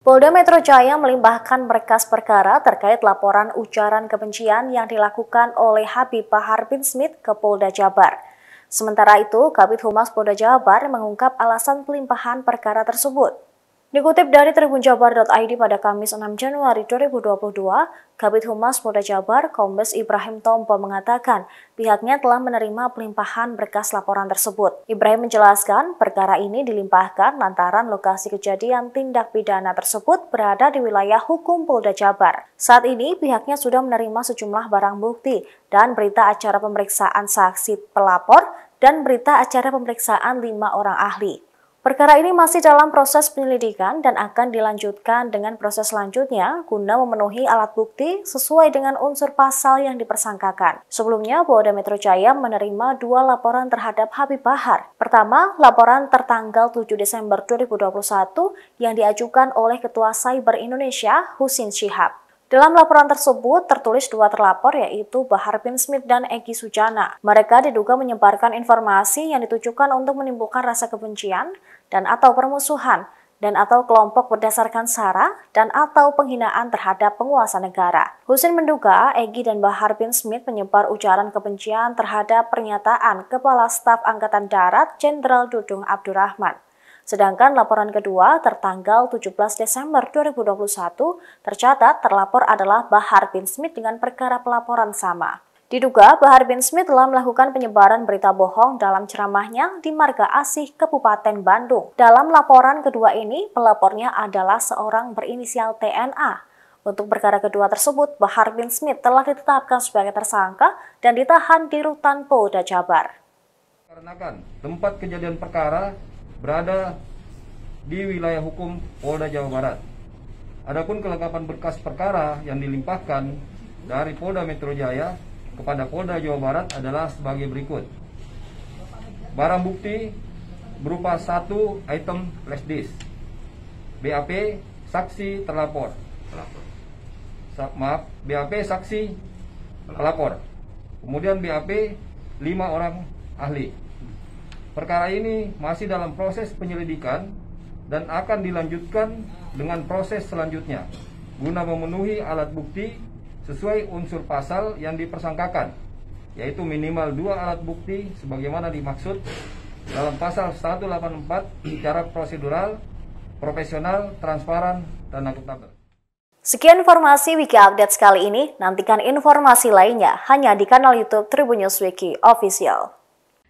Polda Metro Jaya melimpahkan berkas perkara terkait laporan ujaran kebencian yang dilakukan oleh Habibah Harbin Smith ke Polda Jabar. Sementara itu, Kabit Humas Polda Jabar mengungkap alasan pelimpahan perkara tersebut. Dikutip dari tribunjabar.id pada Kamis 6 Januari 2022, Kabit Humas Polda Jabar, Kombes Ibrahim Tompo mengatakan pihaknya telah menerima pelimpahan berkas laporan tersebut. Ibrahim menjelaskan perkara ini dilimpahkan lantaran lokasi kejadian tindak pidana tersebut berada di wilayah hukum Polda Jabar. Saat ini pihaknya sudah menerima sejumlah barang bukti dan berita acara pemeriksaan saksi pelapor dan berita acara pemeriksaan lima orang ahli. Perkara ini masih dalam proses penyelidikan dan akan dilanjutkan dengan proses selanjutnya guna memenuhi alat bukti sesuai dengan unsur pasal yang dipersangkakan. Sebelumnya, Polda Metro Jaya menerima dua laporan terhadap Habib Bahar. Pertama, laporan tertanggal 7 Desember 2021 yang diajukan oleh Ketua Cyber Indonesia, Husin Syihab. Dalam laporan tersebut tertulis dua terlapor yaitu Bahar Bin Smith dan Egi Sujana. Mereka diduga menyebarkan informasi yang ditujukan untuk menimbulkan rasa kebencian dan atau permusuhan dan atau kelompok berdasarkan sara dan atau penghinaan terhadap penguasa negara. Husin menduga Egi dan Bahar Bin Smith menyebar ujaran kebencian terhadap pernyataan Kepala Staf Angkatan Darat Jenderal Dudung Abdurrahman. Sedangkan laporan kedua tertanggal 17 Desember 2021 tercatat terlapor adalah Bahar bin Smith dengan perkara pelaporan sama. Diduga Bahar bin Smith telah melakukan penyebaran berita bohong dalam ceramahnya di Marga Asih, Kabupaten Bandung. Dalam laporan kedua ini, pelapornya adalah seorang berinisial TNA. Untuk perkara kedua tersebut, Bahar bin Smith telah ditetapkan sebagai tersangka dan ditahan di Rutan Polda Jabar. Karena kan tempat kejadian perkara berada di wilayah hukum Polda Jawa Barat. Adapun kelengkapan berkas perkara yang dilimpahkan dari Polda Metro Jaya kepada Polda Jawa Barat adalah sebagai berikut. Barang bukti berupa satu item flash disk, BAP saksi terlapor, Sa maaf, BAP saksi terlapor, Kemudian BAP lima orang ahli. Perkara ini masih dalam proses penyelidikan dan akan dilanjutkan dengan proses selanjutnya guna memenuhi alat bukti sesuai unsur pasal yang dipersangkakan yaitu minimal dua alat bukti sebagaimana dimaksud dalam pasal 184 secara prosedural, profesional, transparan, dan akuntabel. Sekian informasi Wiki Update kali ini. Nantikan informasi lainnya hanya di kanal YouTube Tribunnews Wiki Official.